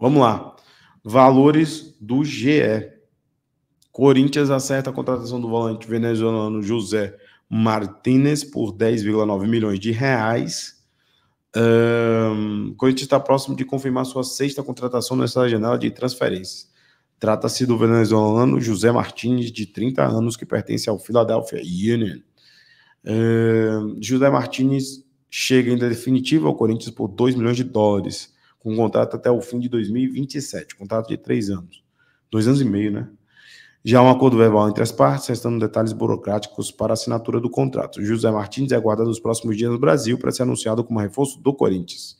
Vamos lá. Valores do GE. Corinthians acerta a contratação do volante venezuelano José Martínez por 10,9 milhões de reais. Um, Corinthians está próximo de confirmar sua sexta contratação nessa janela de transferências. Trata-se do venezuelano José Martínez, de 30 anos, que pertence ao Philadelphia Union. Um, José Martínez chega em definitiva ao Corinthians por 2 milhões de dólares com um contrato até o fim de 2027, contrato de três anos, dois anos e meio, né? Já um acordo verbal entre as partes, restando detalhes burocráticos para a assinatura do contrato. José Martins é aguardado nos próximos dias no Brasil para ser anunciado como reforço do Corinthians.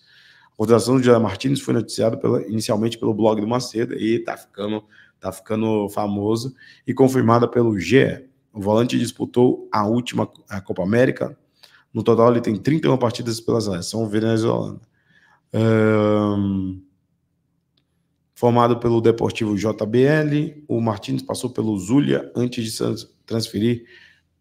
A contratação do José Martins foi noticiada pela, inicialmente pelo blog do Macedo, e tá ficando, tá ficando famoso, e confirmada pelo GE. O volante disputou a última a Copa América. No total, ele tem 31 partidas pela seleção venezuelana formado pelo Deportivo JBL, o Martins passou pelo Zulia antes de se transferir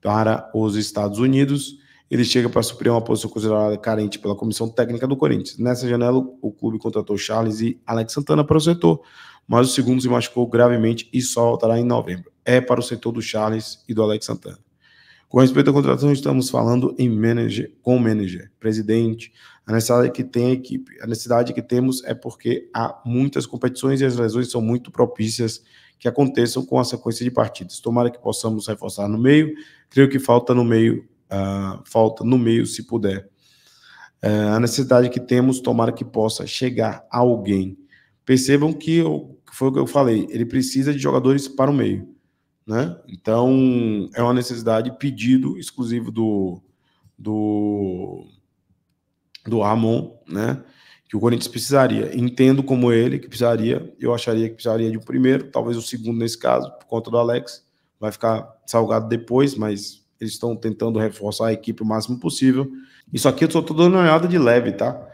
para os Estados Unidos. Ele chega para suprir uma posição considerada carente pela comissão técnica do Corinthians. Nessa janela, o clube contratou Charles e Alex Santana para o setor, mas o segundo se machucou gravemente e só voltará em novembro. É para o setor do Charles e do Alex Santana. Com respeito à contratação, estamos falando em manager, com manager, presidente. A necessidade que tem a equipe, a necessidade que temos é porque há muitas competições e as lesões são muito propícias que aconteçam com a sequência de partidas. Tomara que possamos reforçar no meio. Creio que falta no meio, uh, falta no meio se puder. Uh, a necessidade que temos, tomara que possa chegar alguém. Percebam que eu, foi o que eu falei. Ele precisa de jogadores para o meio né? Então, é uma necessidade, pedido exclusivo do, do, do Ramon, né? que o Corinthians precisaria. Entendo como ele que precisaria, eu acharia que precisaria de um primeiro, talvez o um segundo nesse caso, por conta do Alex. Vai ficar salgado depois, mas eles estão tentando reforçar a equipe o máximo possível. Isso aqui eu só estou dando uma olhada de leve, tá?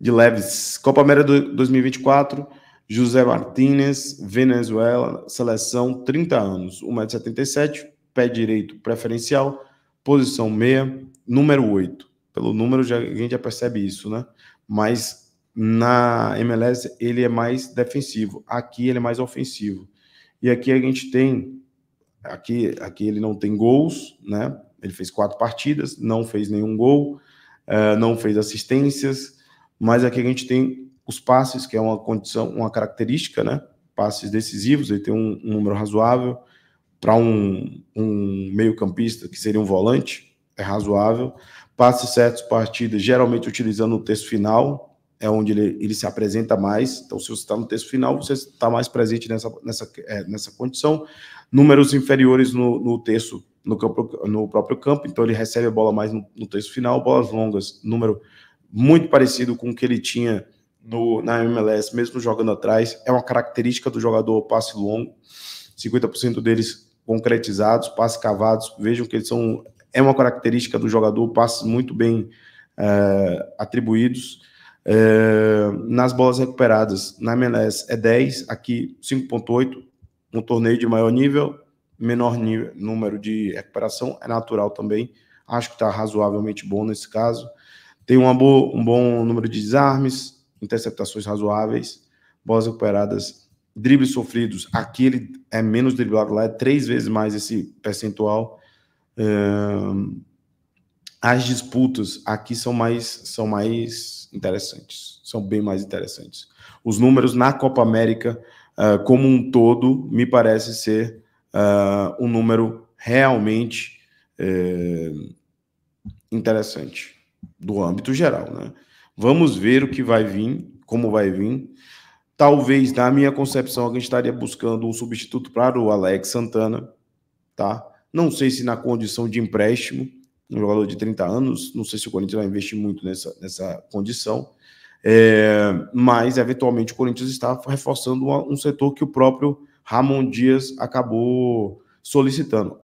De leves. Copa América 2024 José Martínez, Venezuela, seleção 30 anos, 1,77m, pé direito preferencial, posição meia, número 8. Pelo número já, a gente já percebe isso, né? Mas na MLS ele é mais defensivo, aqui ele é mais ofensivo. E aqui a gente tem aqui aqui ele não tem gols, né? Ele fez quatro partidas, não fez nenhum gol, uh, não fez assistências, mas aqui a gente tem os passes, que é uma condição, uma característica, né? Passes decisivos, ele tem um, um número razoável. Para um, um meio-campista, que seria um volante, é razoável. Passes certos partidas, geralmente utilizando o texto final, é onde ele, ele se apresenta mais. Então, se você está no texto final, você está mais presente nessa, nessa, é, nessa condição. Números inferiores no, no texto, no, campo, no próprio campo, então ele recebe a bola mais no, no texto final. Bolas longas, número muito parecido com o que ele tinha no, na MLS, mesmo jogando atrás. É uma característica do jogador passe longo. 50% deles concretizados, passes cavados. Vejam que eles são. É uma característica do jogador, passes muito bem é, atribuídos. É, nas bolas recuperadas, na MLS é 10, aqui 5,8. Um torneio de maior nível, menor nível, número de recuperação, é natural também. Acho que está razoavelmente bom nesse caso. Tem uma boa, um bom número de desarmes, interceptações razoáveis, bolas recuperadas, dribles sofridos. Aqui ele é menos driblado, lá é três vezes mais esse percentual. Uh, as disputas aqui são mais, são mais interessantes, são bem mais interessantes. Os números na Copa América, uh, como um todo, me parece ser uh, um número realmente eh, interessante do âmbito geral, né? Vamos ver o que vai vir, como vai vir. Talvez, na minha concepção, a gente estaria buscando um substituto para o Alex Santana, tá? Não sei se na condição de empréstimo, um jogador de 30 anos, não sei se o Corinthians vai investir muito nessa, nessa condição, é, mas eventualmente o Corinthians está reforçando uma, um setor que o próprio Ramon Dias acabou solicitando.